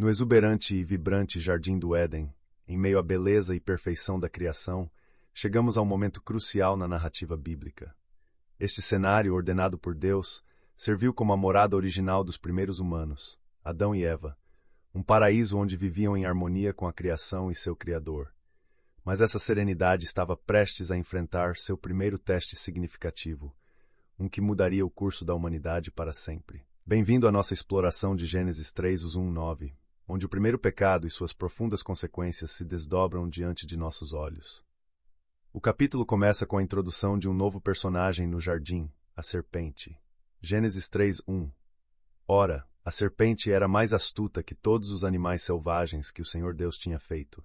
No exuberante e vibrante jardim do Éden, em meio à beleza e perfeição da criação, chegamos a um momento crucial na narrativa bíblica. Este cenário, ordenado por Deus, serviu como a morada original dos primeiros humanos, Adão e Eva, um paraíso onde viviam em harmonia com a criação e seu Criador. Mas essa serenidade estava prestes a enfrentar seu primeiro teste significativo, um que mudaria o curso da humanidade para sempre. Bem-vindo à nossa exploração de Gênesis 3, os 1, 9 onde o primeiro pecado e suas profundas consequências se desdobram diante de nossos olhos. O capítulo começa com a introdução de um novo personagem no jardim, a serpente. Gênesis 3:1. Ora, a serpente era mais astuta que todos os animais selvagens que o Senhor Deus tinha feito.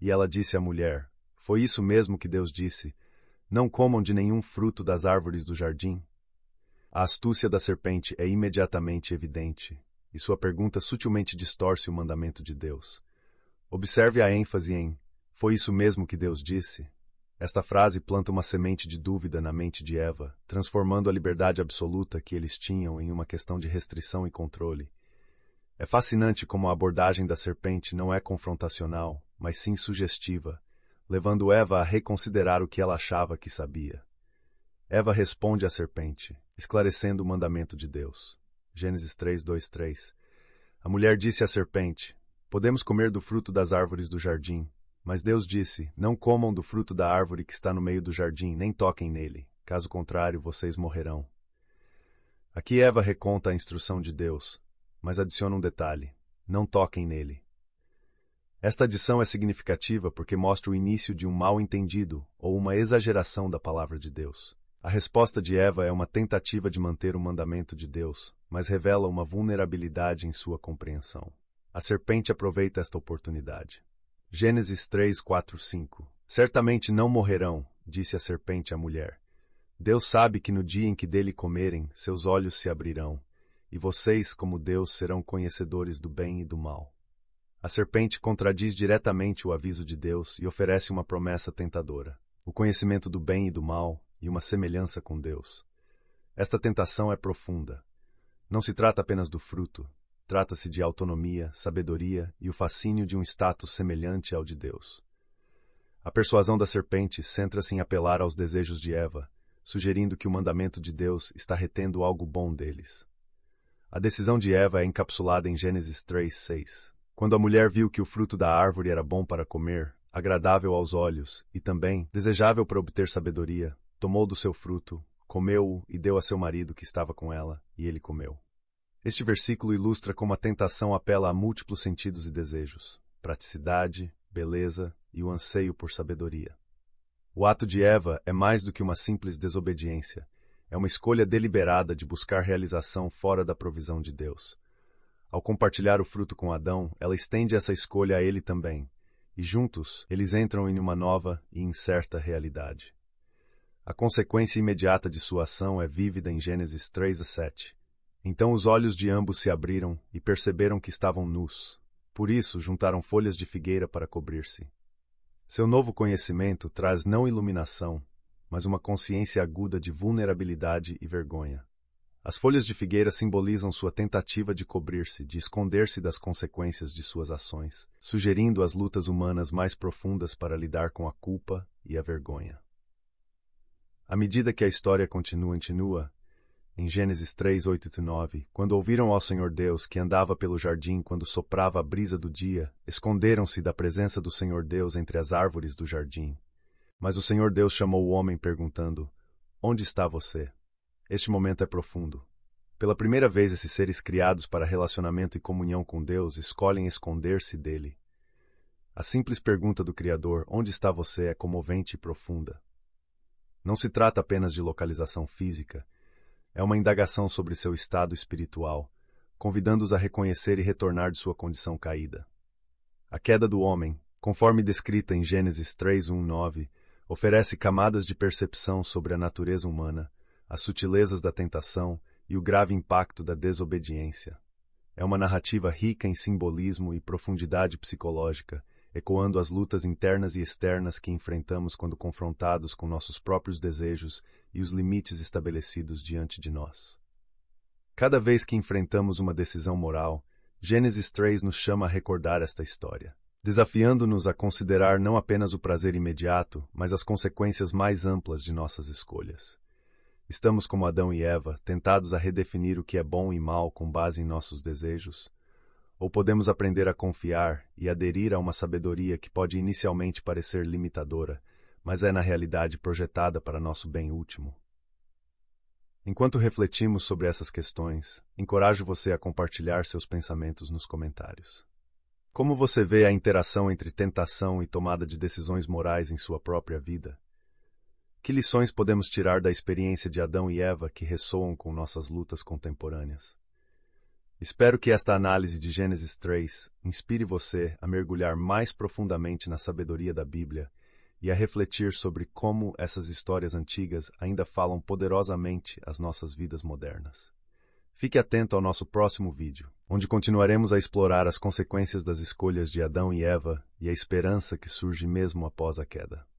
E ela disse à mulher: Foi isso mesmo que Deus disse: Não comam de nenhum fruto das árvores do jardim. A astúcia da serpente é imediatamente evidente e sua pergunta sutilmente distorce o mandamento de Deus. Observe a ênfase em Foi isso mesmo que Deus disse? Esta frase planta uma semente de dúvida na mente de Eva, transformando a liberdade absoluta que eles tinham em uma questão de restrição e controle. É fascinante como a abordagem da serpente não é confrontacional, mas sim sugestiva, levando Eva a reconsiderar o que ela achava que sabia. Eva responde à serpente, esclarecendo o mandamento de Deus. Gênesis 3, 2, 3. A mulher disse à serpente: Podemos comer do fruto das árvores do jardim. Mas Deus disse: Não comam do fruto da árvore que está no meio do jardim, nem toquem nele. Caso contrário, vocês morrerão. Aqui Eva reconta a instrução de Deus, mas adiciona um detalhe: não toquem nele. Esta adição é significativa porque mostra o início de um mal entendido ou uma exageração da palavra de Deus. A resposta de Eva é uma tentativa de manter o mandamento de Deus, mas revela uma vulnerabilidade em sua compreensão. A serpente aproveita esta oportunidade. Gênesis 3, 4, 5 Certamente não morrerão, disse a serpente à mulher. Deus sabe que no dia em que dele comerem, seus olhos se abrirão, e vocês, como Deus, serão conhecedores do bem e do mal. A serpente contradiz diretamente o aviso de Deus e oferece uma promessa tentadora. O conhecimento do bem e do mal e uma semelhança com Deus. Esta tentação é profunda. Não se trata apenas do fruto, trata-se de autonomia, sabedoria e o fascínio de um status semelhante ao de Deus. A persuasão da serpente centra-se em apelar aos desejos de Eva, sugerindo que o mandamento de Deus está retendo algo bom deles. A decisão de Eva é encapsulada em Gênesis 3:6. Quando a mulher viu que o fruto da árvore era bom para comer, agradável aos olhos e também desejável para obter sabedoria, tomou do seu fruto, comeu-o e deu a seu marido que estava com ela, e ele comeu. Este versículo ilustra como a tentação apela a múltiplos sentidos e desejos, praticidade, beleza e o anseio por sabedoria. O ato de Eva é mais do que uma simples desobediência. É uma escolha deliberada de buscar realização fora da provisão de Deus. Ao compartilhar o fruto com Adão, ela estende essa escolha a ele também, e juntos eles entram em uma nova e incerta realidade. A consequência imediata de sua ação é vívida em Gênesis 3 a 7. Então os olhos de ambos se abriram e perceberam que estavam nus. Por isso juntaram folhas de figueira para cobrir-se. Seu novo conhecimento traz não iluminação, mas uma consciência aguda de vulnerabilidade e vergonha. As folhas de figueira simbolizam sua tentativa de cobrir-se, de esconder-se das consequências de suas ações, sugerindo as lutas humanas mais profundas para lidar com a culpa e a vergonha. À medida que a história continua, continua, em Gênesis 3, 8 e 9, quando ouviram ao Senhor Deus que andava pelo jardim quando soprava a brisa do dia, esconderam-se da presença do Senhor Deus entre as árvores do jardim. Mas o Senhor Deus chamou o homem perguntando, Onde está você? Este momento é profundo. Pela primeira vez, esses seres criados para relacionamento e comunhão com Deus escolhem esconder-se dele. A simples pergunta do Criador, Onde está você, é comovente e profunda. Não se trata apenas de localização física, é uma indagação sobre seu estado espiritual, convidando-os a reconhecer e retornar de sua condição caída. A queda do homem, conforme descrita em Gênesis 3:19, oferece camadas de percepção sobre a natureza humana, as sutilezas da tentação e o grave impacto da desobediência. É uma narrativa rica em simbolismo e profundidade psicológica ecoando as lutas internas e externas que enfrentamos quando confrontados com nossos próprios desejos e os limites estabelecidos diante de nós. Cada vez que enfrentamos uma decisão moral, Gênesis 3 nos chama a recordar esta história, desafiando-nos a considerar não apenas o prazer imediato, mas as consequências mais amplas de nossas escolhas. Estamos como Adão e Eva, tentados a redefinir o que é bom e mal com base em nossos desejos, ou podemos aprender a confiar e aderir a uma sabedoria que pode inicialmente parecer limitadora, mas é na realidade projetada para nosso bem último. Enquanto refletimos sobre essas questões, encorajo você a compartilhar seus pensamentos nos comentários. Como você vê a interação entre tentação e tomada de decisões morais em sua própria vida? Que lições podemos tirar da experiência de Adão e Eva que ressoam com nossas lutas contemporâneas? Espero que esta análise de Gênesis 3 inspire você a mergulhar mais profundamente na sabedoria da Bíblia e a refletir sobre como essas histórias antigas ainda falam poderosamente às nossas vidas modernas. Fique atento ao nosso próximo vídeo, onde continuaremos a explorar as consequências das escolhas de Adão e Eva e a esperança que surge mesmo após a queda.